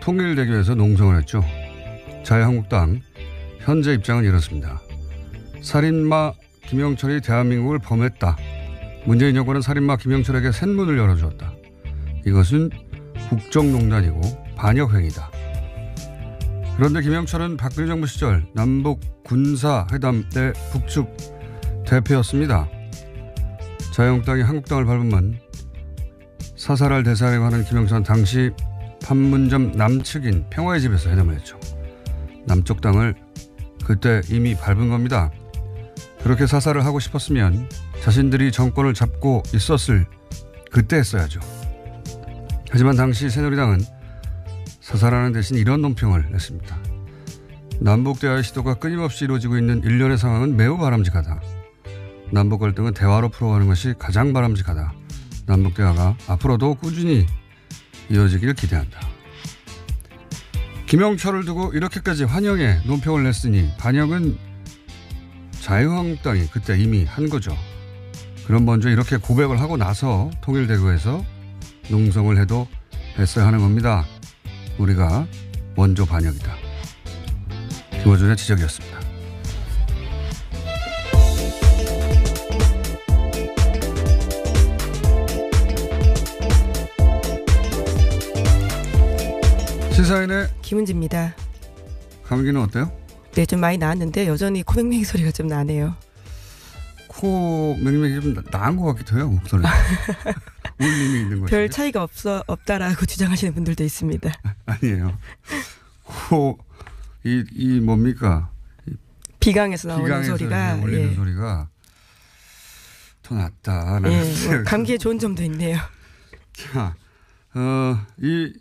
통일대교해서 농성을 했죠. 자유한국당 현재 입장은 이렇습니다. 살인마 김영철이 대한민국을 범했다. 문재인 정권은 살인마 김영철에게 샘문을 열어주었다. 이것은 국정농단이고 반역행위다. 그런데 김영철은 박근혜 정부 시절 남북 군사회담 때 북측 대표였습니다. 자유한국당이 한국당을 밟으면 사살할 대사라고 하는 김영철은 당시 판문점 남측인 평화의 집에서 회담을 했죠. 남쪽 땅을 그때 이미 밟은 겁니다. 그렇게 사살을 하고 싶었으면 자신들이 정권을 잡고 있었을 그때 했어야죠. 하지만 당시 새누리당은 사살하는 대신 이런 논평을 냈습니다. 남북 대화의 시도가 끊임없이 이루어지고 있는 일련의 상황은 매우 바람직하다. 남북 갈등은 대화로 풀어가는 것이 가장 바람직하다. 남북 대화가 앞으로도 꾸준히 이어지기를 기대한다. 김영철을 두고 이렇게까지 환영에 논평을 냈으니 반영은 자유한국당이 그때 이미 한 거죠. 그럼 먼저 이렇게 고백을 하고 나서 통일대구에서 농성을 해도 했어야 하는 겁니다. 우리가 먼저 반역이다. 김호준의 지적이었습니다. 시사인의 김은지입니다. 감기는 어때요? 네, 좀 많이 나았는데 여전히 코맹맹이 소리가 좀 나네요. 코 맹맹이 좀 나은 것 같기도 해요 목소리. 울림이 있는 거죠. 별 차이가 없어 없다라고 주장하시는 분들도 있습니다. 아니에요. 코 이 이 뭡니까? 비강에서 나오는 비강에서 소리가 울리는 예. 소리가 더 낫다. 예, 뭐 감기에 좋은 점도 있네요. 자, 어이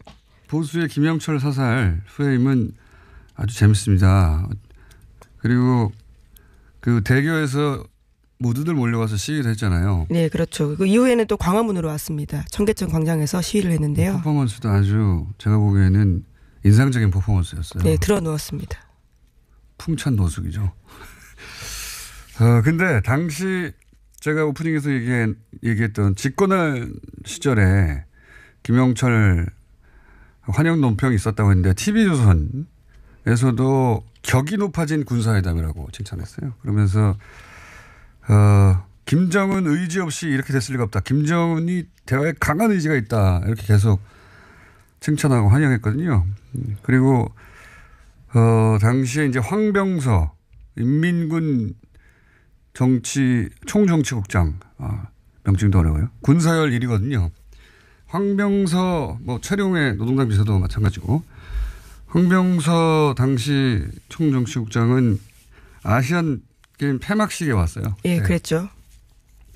보수의 김영철 사살 후임은 아주 재밌습니다. 그리고 그 대교에서 모두들 몰려와서 시위를 했잖아요. 네, 그렇죠. 그 이후에는 또 광화문으로 왔습니다. 청계천 광장에서 시위를 했는데요. 퍼포먼스도 아주 제가 보기에는 인상적인 퍼포먼스였어요. 네, 들어 놓았습니다 풍찬 노숙이죠. 어, 근데 당시 제가 오프닝에서 얘기한, 얘기했던 집권할 시절에 김영철 환영 논평이 있었다고 했는데 TV조선에서도 격이 높아진 군사회담이라고 칭찬했어요. 그러면서 어, 김정은 의지 없이 이렇게 됐을 리가 없다. 김정은이 대화에 강한 의지가 있다. 이렇게 계속 칭찬하고 환영했거든요. 그리고 어, 당시에 이제 황병서 인민군 정치 총정치국장 아, 명칭도 어려워요. 군사열 1위거든요. 황병서 뭐 최룡의 노동당 비서도 마찬가지고 황병서 당시 총정치국장은 아시안 게임 폐막식에 왔어요. 예, 네. 그랬죠.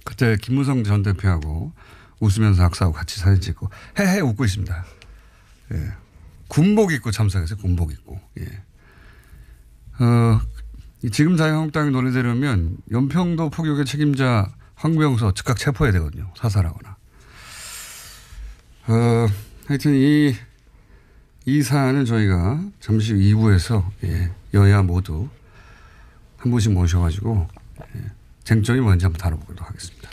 그때 김무성 전 대표하고 웃으면서 악사하고 같이 사진 찍고 헤헤 웃고 있습니다. 예. 군복 입고 참석했어요. 군복 입고. 예. 어, 지금 자유한국당이 논의되려면 연평도 폭격의 책임자 황병서 즉각 체포해야 되거든요. 사살하거나. 어, 하여튼 이, 이 사안은 저희가 잠시 2부에서 예, 여야 모두 한 분씩 모셔가지고 예, 쟁점이 뭔지 한번 다뤄보도록 하겠습니다.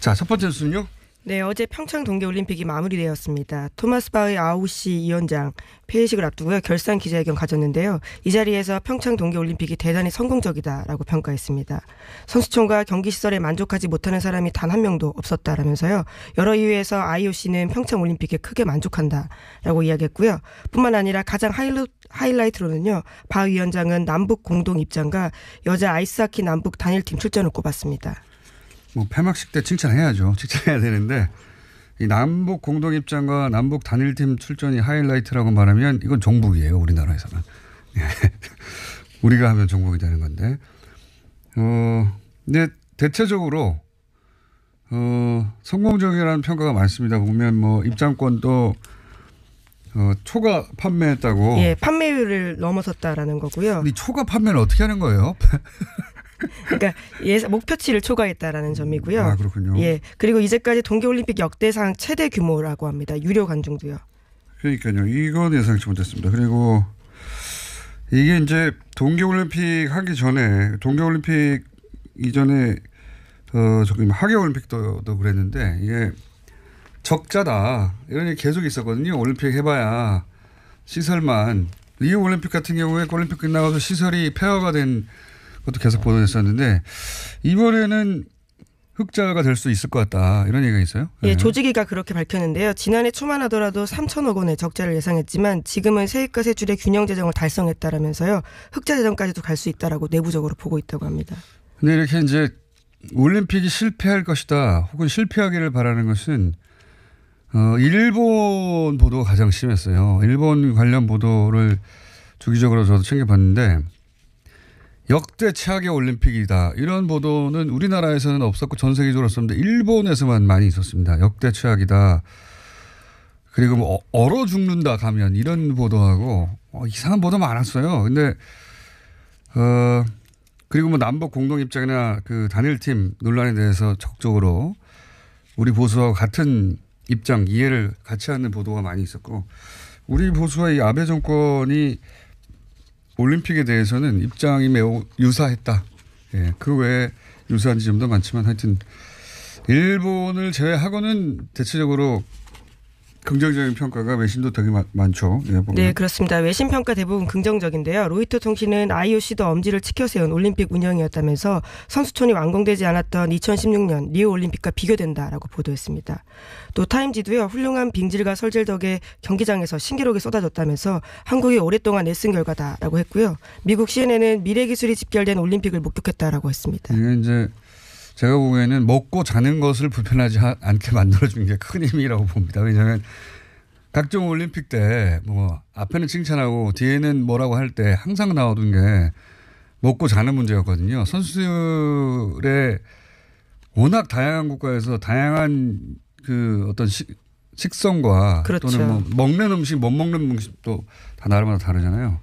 자, 첫 번째 뉴요 네, 어제 평창 동계올림픽이 마무리되었습니다. 토마스 바의 아우씨 위원장 폐회식을 앞두고요. 결산 기자회견 가졌는데요. 이 자리에서 평창 동계올림픽이 대단히 성공적이다라고 평가했습니다. 선수촌과 경기시설에 만족하지 못하는 사람이 단 한 명도 없었다라면서요. 여러 이유에서 IOC는 평창올림픽에 크게 만족한다라고 이야기했고요. 뿐만 아니라 가장 하일로, 하이라이트로는요. 바 위원장은 남북 공동 입장과 여자 아이스하키 남북 단일팀 출전을 꼽았습니다. 뭐 폐막식 때 칭찬해야죠. 칭찬해야 되는데 이 남북 공동 입장과 남북 단일팀 출전이 하이라이트라고 말하면 이건 종북이에요. 우리나라에서는. 예. 우리가 하면 종북이 되는 건데. 어, 근데 대체적으로 어, 성공적이라는 평가가 많습니다. 보면 뭐 입장권도 어, 초과 판매했다고. 예, 판매율을 넘어섰다라는 거고요. 이 초과 판매는 어떻게 하는 거예요? 그러니까 예 목표치를 초과했다라는 점이고요. 아 그렇군요. 예 그리고 이제까지 동계올림픽 역대상 최대 규모라고 합니다. 유료 관중도요. 그러니까요. 이건 예상치 못했습니다. 그리고 이게 이제 동계올림픽 하기 전에 동계올림픽 이전에 어 저기 뭐 하계올림픽도 그랬는데 이게 적자다 이런 얘기 계속 있었거든요. 올림픽 해봐야 시설만 리우 올림픽 같은 경우에 올림픽 끝나가서 시설이 폐허가 된 그것도 계속 보도됐었는데 이번에는 흑자가 될 수 있을 것 같다 이런 얘기가 있어요. 예, 네. 예, 조직위가 그렇게 밝혔는데요. 지난해 초만 하더라도 3천억 원의 적자를 예상했지만 지금은 세입과 세출의 균형 재정을 달성했다라면서요. 흑자 재정까지도 갈 수 있다라고 내부적으로 보고 있다고 합니다. 근데 이렇게 이제 올림픽이 실패할 것이다 혹은 실패하기를 바라는 것은 어, 일본 보도가 가장 심했어요. 일본 관련 보도를 주기적으로 저도 챙겨봤는데 역대 최악의 올림픽이다. 이런 보도는 우리나라에서는 없었고 전 세계적으로 없었는데 일본에서만 많이 있었습니다. 역대 최악이다. 그리고 뭐 어, 얼어 죽는다 가면 이런 보도하고 어, 이상한 보도 많았어요. 근데 어 그리고 뭐 남북 공동 입장이나 그 단일팀 논란에 대해서 적극적으로 우리 보수와 같은 입장 이해를 같이 하는 보도가 많이 있었고 우리 보수와 이 아베 정권이 올림픽에 대해서는 입장이 매우 유사했다. 예, 그 외에 유사한 지점도 많지만 하여튼 일본을 제외하고는 대체적으로 긍정적인 평가가 외신도 되게 많죠. 네, 네, 그렇습니다. 외신 평가 대부분 긍정적인데요. 로이터 통신은 IOC도 엄지를 치켜세운 올림픽 운영이었다면서 선수촌이 완공되지 않았던 2016년 리우 올림픽과 비교된다라고 보도했습니다. 또 타임지도요. 훌륭한 빙질과 설질 덕에 경기장에서 신기록이 쏟아졌다면서 한국이 오랫동안 애쓴 결과다라고 했고요. 미국 CNN은 미래 기술이 집결된 올림픽을 목격했다라고 했습니다. 이게 이제 제가 보기에는 먹고 자는 것을 불편하지 않게 만들어준 게큰 힘이라고 봅니다. 왜냐하면 각종 올림픽 때 뭐 앞에는 칭찬하고 뒤에는 뭐라고 할 때 항상 나오던 게 먹고 자는 문제였거든요. 선수들의 워낙 다양한 국가에서 다양한 그 어떤 식, 식성과 그렇죠. 또는 뭐 먹는 음식 못 먹는 음식도 다나름마다 다르잖아요.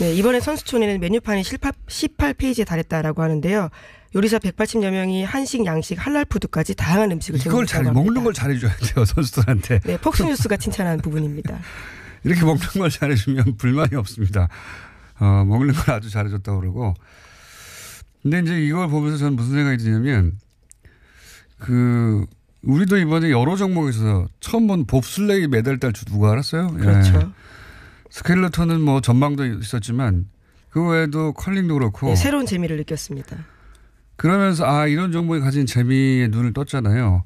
네, 이번에 선수촌에는 메뉴판이 18, 18페이지에 달했다라고 하는데요. 요리사 180여 명이 한식, 양식, 할랄푸드까지 다양한 음식을 이걸 잘 합니다. 먹는 걸 잘해줘야 돼요 선수들한테. 네, 폭스뉴스가 칭찬한 부분입니다. 이렇게 먹는 걸 잘해주면 불만이 없습니다. 어, 먹는 걸 아주 잘해줬다 고 그러고. 근데 이제 이걸 보면서 저는 무슨 생각이 드냐면 그 우리도 이번에 여러 종목에서 처음 본 봅슬레이 메달 딸주부가 알았어요? 예. 그렇죠. 예. 스켈레톤은 뭐 전망도 있었지만 그 외에도 컬링도 그렇고 네, 새로운 재미를 느꼈습니다. 그러면서 아 이런 정보에 가진 재미에 눈을 떴잖아요.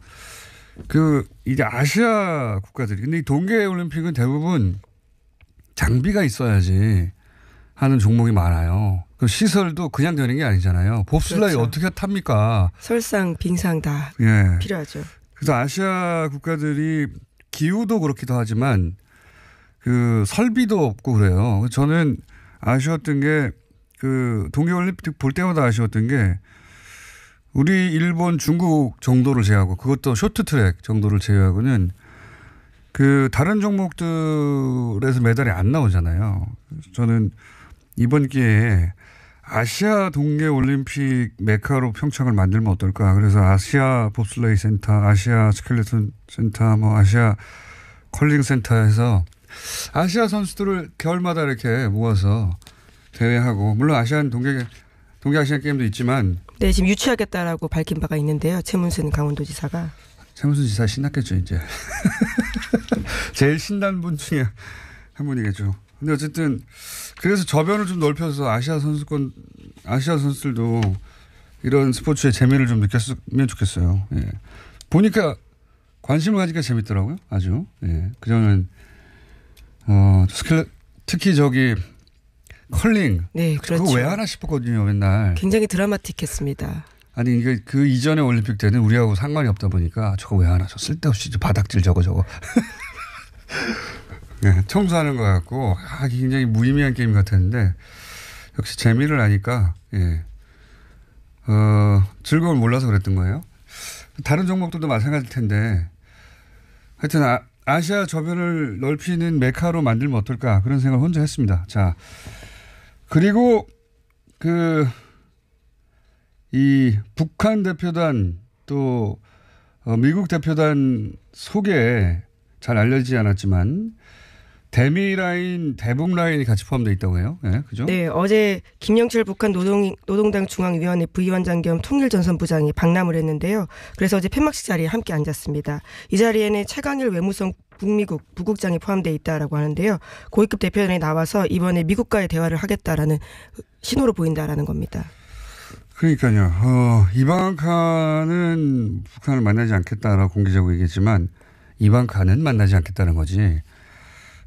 그 이제 아시아 국가들이 근데 동계 올림픽은 대부분 장비가 있어야지 하는 종목이 많아요. 그 시설도 그냥 되는 게 아니잖아요. 봅슬라이 그렇죠. 어떻게 탑니까? 설상, 빙상 다 예. 필요하죠. 그래서 아시아 국가들이 기후도 그렇기도 하지만 그 설비도 없고 그래요. 저는 아쉬웠던 게 그 동계올림픽 볼 때마다 아쉬웠던 게 우리 일본 중국 정도를 제외하고 그것도 쇼트트랙 정도를 제외하고는 그 다른 종목들에서 메달이 안 나오잖아요. 저는 이번 기회에 아시아 동계 올림픽 메카로 평창을 만들면 어떨까. 그래서 아시아 봅슬레이 센터, 아시아 스켈레톤 센터, 뭐 아시아 컬링 센터에서 아시아 선수들을 겨울마다 이렇게 모아서 대회하고 물론 아시안 동계 동계 아시안 게임도 있지만 네, 지금 유치하겠다라고 밝힌 바가 있는데요. 최문순 강원도지사가. 최문순 지사 신났겠죠, 이제. 제일 신난 분 중에 한 분이겠죠. 근데 어쨌든 그래서 저변을 좀 넓혀서 아시아 선수권 아시아 선수들도 이런 스포츠의 재미를 좀 느꼈으면 좋겠어요. 예. 보니까 관심을 가지니까 재밌더라고요. 아주. 예. 그전에는어 스킬, 특히 저기 컬링. 네, 그렇죠. 그거 왜 하나 싶었거든요, 맨날. 굉장히 드라마틱했습니다. 아니 이게 그 이전에 올림픽 때는 우리하고 상관이 없다 보니까 저거 왜 하나 저 쓸데없이 바닥질 저거 저거. 네, 청소하는 것 같고 아, 굉장히 무의미한 게임 같았는데 역시 재미를 아니까 예. 어, 즐거움을 몰라서 그랬던 거예요. 다른 종목들도 마찬가지일 텐데 하여튼 아, 아시아 저변을 넓히는 메카로 만들면 어떨까 그런 생각을 혼자 했습니다. 자, 그리고 그 이 북한 대표단 또 어, 미국 대표단 속에 잘 알려지지 않았지만 대미 라인, 대북 라인이 같이 포함되어 있다고 해요. 네, 그죠? 네, 어제 김영철 북한 노동, 노동당 중앙위원회 부위원장 겸 통일전선부장이 방남을 했는데요. 그래서 어제 폐막식 자리에 함께 앉았습니다. 이 자리에는 최강일 외무성 북미국 부국장이 포함돼 있다라고 하는데요. 고위급 대표단이 나와서 이번에 미국과의 대화를 하겠다라는 신호로 보인다라는 겁니다. 그러니까요. 어, 이방카는 북한을 만나지 않겠다라고 공개적으로 얘기했지만 이방카는 만나지 않겠다는 거지.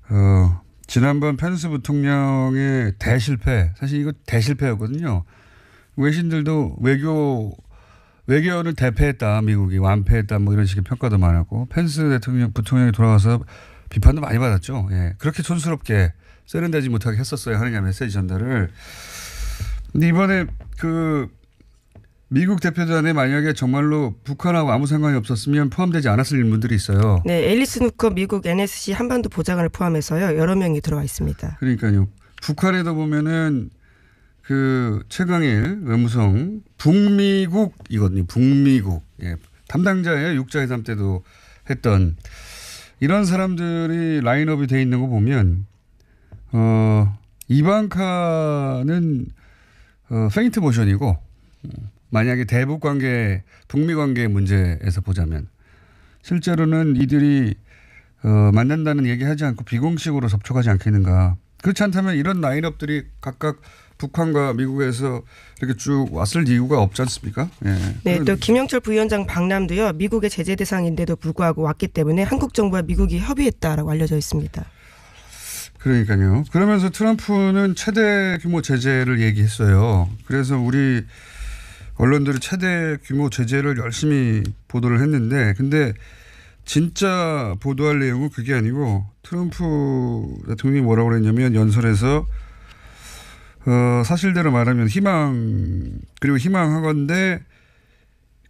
어, 지난번 펜스 부통령의 대실패, 사실 이거 대실패였거든요. 외신들도 외교, 외교는 대패했다, 미국이 완패했다, 뭐 이런 식의 평가도 많았고, 펜스 대통령, 부통령이 돌아와서 비판도 많이 받았죠. 예. 그렇게 촌스럽게 세련되지 못하게 했었어요. 하느냐 메시지 전달을. 근데 이번에 그 미국 대표단에 만약에 정말로 북한하고 아무 상관이 없었으면 포함되지 않았을 인물들이 있어요. 네, 앨리스 누커 미국 NSC 한반도 보좌관을 포함해서요 여러 명이 들어와 있습니다. 그러니까요. 북한에도 보면은 그 최강일 외무성 북미국이거든요. 북미국 예. 담당자의 육자회담 때도 했던 이런 사람들이 라인업이 돼 있는 거 보면 어 이방카는 어, 페인트 모션이고. 만약에 대북 관계, 북미 관계 문제에서 보자면 실제로는 이들이 어, 만난다는 얘기하지 않고 비공식으로 접촉하지 않겠는가. 그렇지 않다면 이런 라인업들이 각각 북한과 미국에서 이렇게 쭉 왔을 이유가 없지 않습니까? 예. 네, 또 김영철 부위원장 방남도요 미국의 제재 대상인데도 불구하고 왔기 때문에 한국 정부와 미국이 협의했다라고 알려져 있습니다. 그러니까요. 그러면서 트럼프는 최대 규모 제재를 얘기했어요. 그래서 우리 언론들이 최대 규모 제재를 열심히 보도를 했는데 근데 진짜 보도할 내용은 그게 아니고 트럼프 대통령이 뭐라고 그랬냐면 연설에서 어, 사실대로 말하면 희망 그리고 희망하건데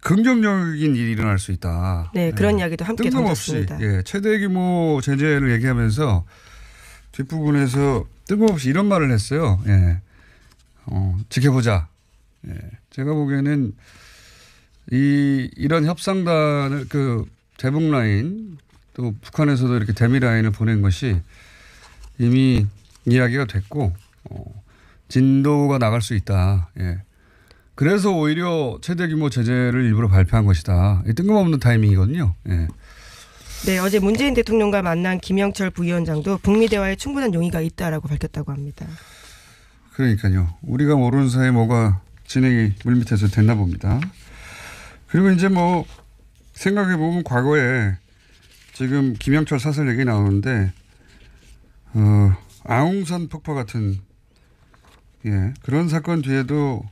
긍정적인 일이 일어날 수 있다. 네, 예. 그런 네. 이야기도 함께 뜬금없이 예, 최대 규모 제재를 얘기하면서 뒷부분에서 뜬금없이 이런 말을 했어요. 예. 어, 지켜보자. 예. 제가 보기에는 이 이런 협상단을 그 대북 라인 또 북한에서도 이렇게 대미 라인을 보낸 것이 이미 이야기가 됐고 어, 진도가 나갈 수 있다. 예. 그래서 오히려 최대 규모 제재를 일부러 발표한 것이다. 뜬금없는 타이밍이거든요. 예. 네, 어제 문재인 대통령과 만난 김영철 부위원장도 북미 대화에 충분한 용의가 있다라고 밝혔다고 합니다. 그러니까요. 우리가 모르는 사이에 뭐가 진행이 물밑에서 됐나 봅니다. 그리고 이제 뭐 생각해 보면 과거에 지금 김영철 사설 얘기 나오는데 어, 아웅산 폭파 같은 예 그런 사건 뒤에도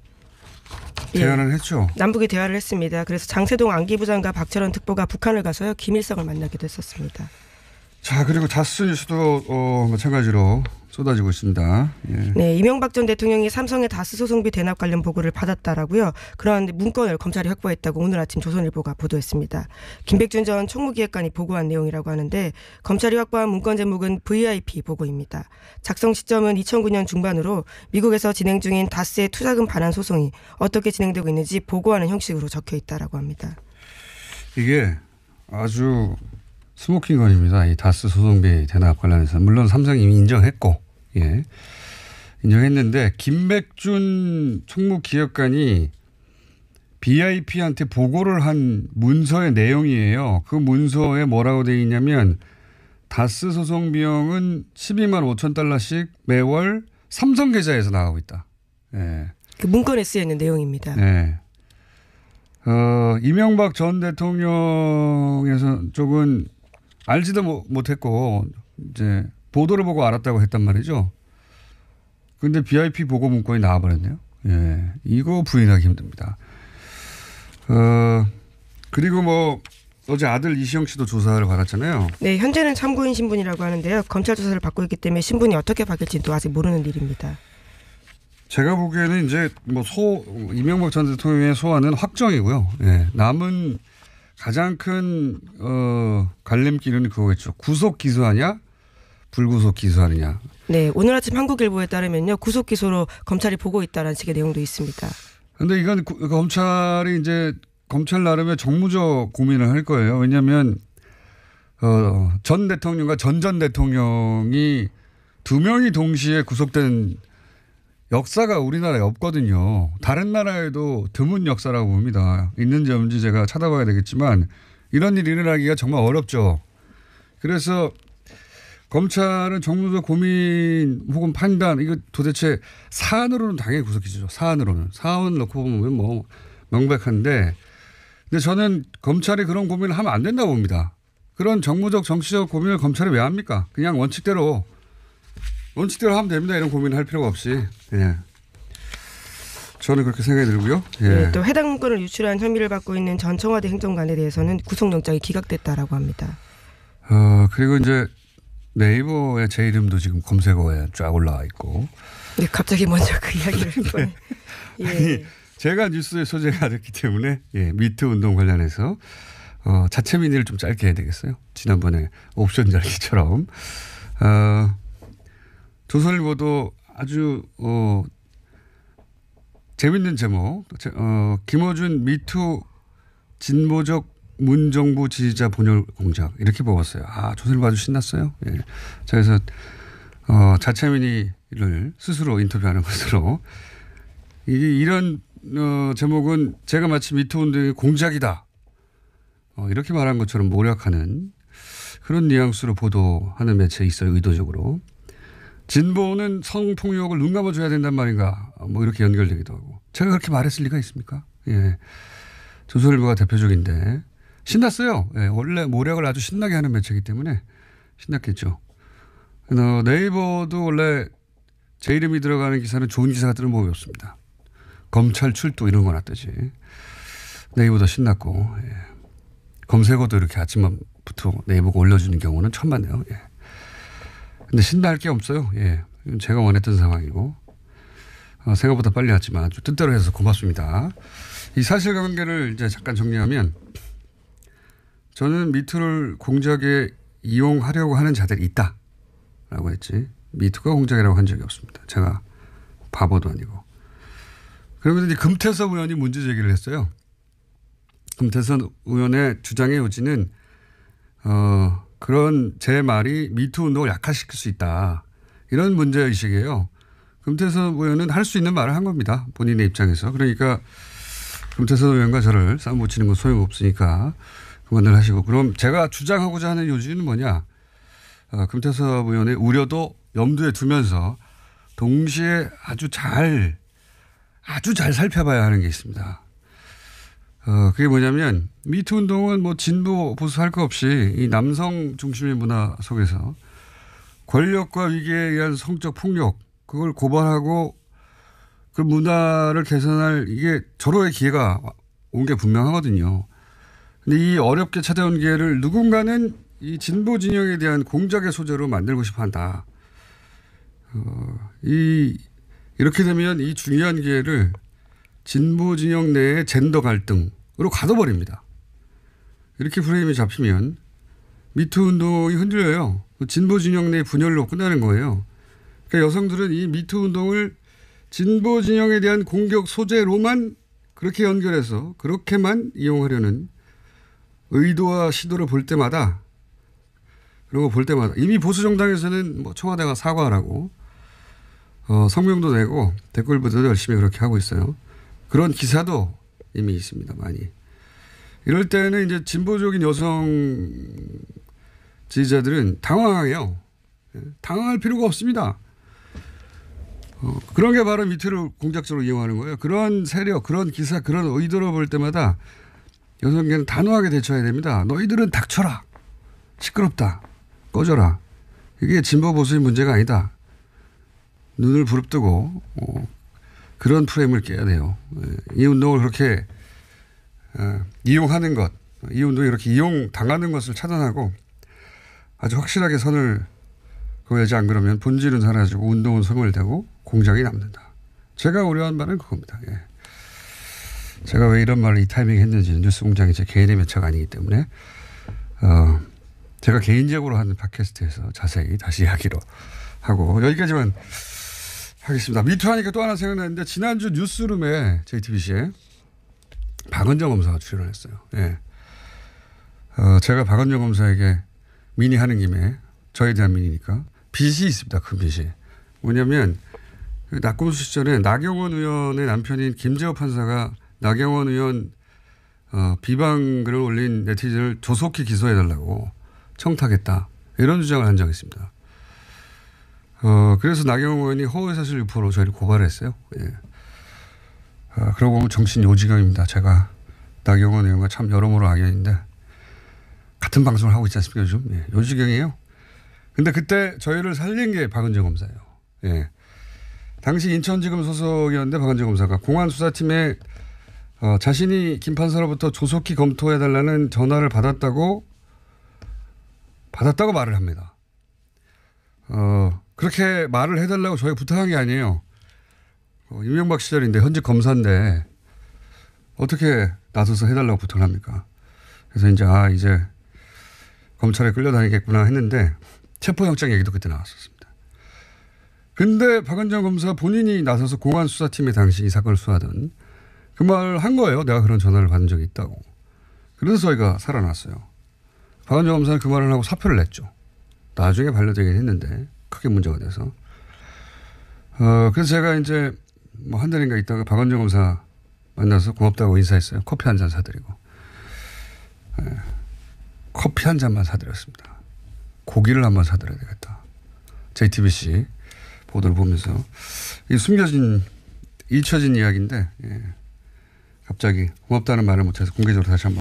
네. 대화를 예. 했죠. 남북이 대화를 했습니다. 그래서 장세동 안기부장과 박철원 특보가 북한을 가서요 김일성을 만나기도 했었습니다. 자, 그리고 다스 뉴스도 어, 마찬가지로 쏟아지고 있습니다. 예. 네, 이명박 전 대통령이 삼성의 다스 소송비 대납 관련 보고를 받았다라고요. 그런 문건을 검찰이 확보했다고 오늘 아침 조선일보가 보도했습니다. 김백준 전 총무기획관이 보고한 내용이라고 하는데 검찰이 확보한 문건 제목은 VIP 보고입니다. 작성 시점은 2009년 중반으로 미국에서 진행 중인 다스의 투자금 반환 소송이 어떻게 진행되고 있는지 보고하는 형식으로 적혀 있다라고 합니다. 이게 아주 스모킹건입니다. 이 다스 소송비 대납 관련해서 물론 삼성이 이미 인정했고 예. 인정했는데 김백준 총무기획관이 BIP한테 보고를 한 문서의 내용이에요. 그 문서에 뭐라고 되어 있냐면 다스 소송 비용은 12만 5천 달러씩 매월 삼성 계좌에서 나가고 있다. 예. 그 문건에 쓰여 있는 내용입니다. 네. 어, 이명박 전 대통령에서 쪽은 알지도 못했고 이제 보도를 보고 알았다고 했단 말이죠. 근데 BIP 보고 문건이 나와버렸네요. 예. 이거 부인하기 힘듭니다. 어, 그리고 뭐 어제 아들 이시영 씨도 조사를 받았잖아요. 네, 현재는 참고인 신분이라고 하는데요. 검찰 조사를 받고 있기 때문에 신분이 어떻게 바뀔지도 아직 모르는 일입니다. 제가 보기에는 이제 뭐 소 이명박 전 대통령의 소환은 확정이고요. 예, 남은 가장 큰 어, 갈림길은 그거겠죠. 구속 기소하냐, 불구속 기소하느냐. 네, 오늘 아침 한국일보에 따르면요, 구속 기소로 검찰이 보고 있다라는 식의 내용도 있습니다. 근데 이건 구, 검찰이 이제 검찰 나름의 정무적 고민을 할 거예요. 왜냐하면 어, 전 대통령과 전 전 대통령이 두 명이 동시에 구속된 역사가 우리나라에 없거든요. 다른 나라에도 드문 역사라고 봅니다. 있는지 없는지 제가 찾아봐야 되겠지만 이런 일이 일어나기가 정말 어렵죠. 그래서 검찰은 정무적 고민 혹은 판단 이거 도대체 사안으로는 당연히 구속기죠. 사안으로는 사안 놓고 보면 뭐 명백한데 근데 저는 검찰이 그런 고민을 하면 안 된다고 봅니다. 그런 정무적 정치적 고민을 검찰이 왜 합니까? 그냥 원칙대로 원칙대로 하면 됩니다. 이런 고민할 을 필요가 없이. 예. 저는 그렇게 생각이 들고요. 예. 네, 또 해당 문건을 유출한 혐의를 받고 있는 전 청와대 행정관에 대해서는 구속영장이 기각됐다라고 합니다. 어, 그리고 이제 네이버에 제 이름도 지금 검색어에 쫙 올라와 있고. 네, 갑자기 먼저 그 이야기를 네. 예. 아니, 제가 뉴스의 소재가 됐기 때문에 예, 미트 운동 관련해서 어, 자체 민의를 좀 짧게 해야 되겠어요. 지난번에 옵션 잘기처럼 어, 조선일 보도 아주 어 재밌는 제목. 어 김어준 미투 진보적 문정부 지지자 본열 공작 이렇게 뽑았어요. 아조선일보아주 신났어요. 예. 그래서 어 자체민이를 스스로 인터뷰하는 것으로 이게 이런 어, 제목은 제가 마치 미투 운동의 공작이다. 어, 이렇게 말한 것처럼 모략하는 그런 뉘앙스로 보도하는 매체에 있어요, 의도적으로. 진보는 성폭력을 눈 감아줘야 된단 말인가 뭐 이렇게 연결되기도 하고 제가 그렇게 말했을 리가 있습니까? 예. 조선일보가 대표적인데 신났어요. 예. 원래 모략을 아주 신나게 하는 매체이기 때문에 신났겠죠. 어, 네이버도 원래 제 이름이 들어가는 기사는 좋은 기사가 뜨는 법이 없습니다. 검찰 출두 이런 거나 뜨지. 네이버도 신났고 예. 검색어도 이렇게 아침부터 만 네이버가 올려주는 경우는 천만 봤네요. 예. 근데 신나할 게 없어요. 예. 제가 원했던 상황이고. 어, 생각보다 빨리 왔지만 아주 뜻대로 해서 고맙습니다. 이 사실관계를 이제 잠깐 정리하면 저는 미투를 공작에 이용하려고 하는 자들이 있다. 라고 했지. 미투가 공작이라고 한 적이 없습니다. 제가 바보도 아니고. 그러면서 이제 금태섭 의원이 문제 제기를 했어요. 금태섭 의원의 주장의 요지는, 어, 그런 제 말이 미투 운동을 약화시킬 수 있다. 이런 문제의식이에요. 금태섭 의원은 할 수 있는 말을 한 겁니다. 본인의 입장에서. 그러니까 금태섭 의원과 저를 싸움붙이는 건 소용없으니까 그만을 하시고. 그럼 제가 주장하고자 하는 요지는 뭐냐. 어, 금태섭 의원의 우려도 염두에 두면서 동시에 아주 잘, 아주 잘 살펴봐야 하는 게 있습니다. 어, 그게 뭐냐면 미투 운동은 뭐 진보 보수 할거 없이 이 남성 중심의 문화 속에서 권력과 위기에 의한 성적 폭력 그걸 고발하고 그 문화를 개선할 이게 절호의 기회가 온 게 분명하거든요. 근데 이 어렵게 찾아온 기회를 누군가는 이 진보 진영에 대한 공작의 소재로 만들고 싶어 한다. 어, 이 이렇게 되면 이 중요한 기회를 진보 진영 내의 젠더 갈등 으로 가둬버립니다. 이렇게 프레임이 잡히면 미투 운동이 흔들려요. 진보 진영 내 분열로 끝나는 거예요. 그러니까 여성들은 이 미투 운동을 진보 진영에 대한 공격 소재로만 그렇게 연결해서 그렇게만 이용하려는 의도와 시도를 볼 때마다 그리고 볼 때마다 이미 보수 정당에서는 뭐 청와대가 사과하라고 어, 성명도 내고 댓글부터 열심히 그렇게 하고 있어요. 그런 기사도 이미 있습니다. 많이. 이럴 때는 이제 진보적인 여성 지지자들은 당황해요. 예, 당황할 필요가 없습니다. 어, 그런 게 바로 밑으로 공작적으로 이용하는 거예요. 그런 세력, 그런 기사, 그런 의도를볼 때마다 여성계는 단호하게 대처해야 됩니다. 너희들은 닥쳐라. 시끄럽다. 꺼져라. 이게 진보 보수의 문제가 아니다. 눈을 부릅뜨고 어, 그런 프레임을 깨야 돼요. 예, 이 운동을 그렇게 어, 이용하는 것, 이 운동이 이렇게 이용당하는 것을 차단하고 아주 확실하게 선을 그어야지 안 그러면 본질은 사라지고 운동은 소멸되고 공장이 남는다. 제가 우려한 바는 그겁니다. 예. 제가 왜 이런 말을 이 타이밍에 했는지는 뉴스 공장이 제 개인의 매체가 아니기 때문에 어, 제가 개인적으로 하는 팟캐스트에서 자세히 다시 이야기로 하고 여기까지만 하겠습니다. 미투 하니까 또 하나 생각났는데 지난주 뉴스룸에 JTBC에 박은정 검사가 출연을 했어요. 예. 어, 제가 박은정 검사에게 미니 하는 김에 저에 대한 민의니까 빚이 있습니다. 큰 그 빚이. 뭐냐면 그 낙검수 시절에 나경원 의원의 남편인 김재호 판사가 나경원 의원 어, 비방 글을 올린 네티즌을 조속히 기소해달라고 청탁했다. 이런 주장을 한 적이 있습니다. 어, 그래서 나경원 의원이 허위사실 유포로 저희를 고발했어요. 예. 아, 그러고 보면 정신 요지경입니다. 제가 나경원 의원과 참 여러모로 악연인데 같은 방송을 하고 있지 않습니까 요즘? 예. 요지경이에요. 근데 그때 저희를 살린 게 박은재 검사예요. 예. 당시 인천지검 소속이었는데 박은재 검사가 공안수사팀에 어, 자신이 김 판사로부터 조속히 검토해달라는 전화를 받았다고 받았다고 말을 합니다. 어, 그렇게 말을 해달라고 저희 부탁한 게 아니에요. 어, 이명박 시절인데 현직 검사인데 어떻게 나서서 해달라고 부탁을 합니까? 그래서 이제 아 이제 검찰에 끌려다니겠구나 했는데 체포영장 얘기도 그때 나왔었습니다. 근데 박은정 검사 본인이 나서서 공안수사팀에 당시 이 사건을 수하던 사그 말을 한 거예요. 내가 그런 전화를 받은 적이 있다고. 그래서 저희가 살아났어요. 박은정 검사는 그 말을 하고 사표를 냈죠. 나중에 반려되긴 했는데 크게 문제가 돼서. 어, 그래서 제가 이제 뭐한 달인가 있다가 박원정 검사 만나서 고맙다고 인사했어요. 커피 한 잔 사드리고. 네. 커피 한 잔만 사드렸습니다. 고기를 한번 사드려야 되겠다. JTBC 보도를 보면서. 이 숨겨진, 잊혀진 이야기인데, 예. 갑자기 고맙다는 말을 못해서 공개적으로 다시 한번.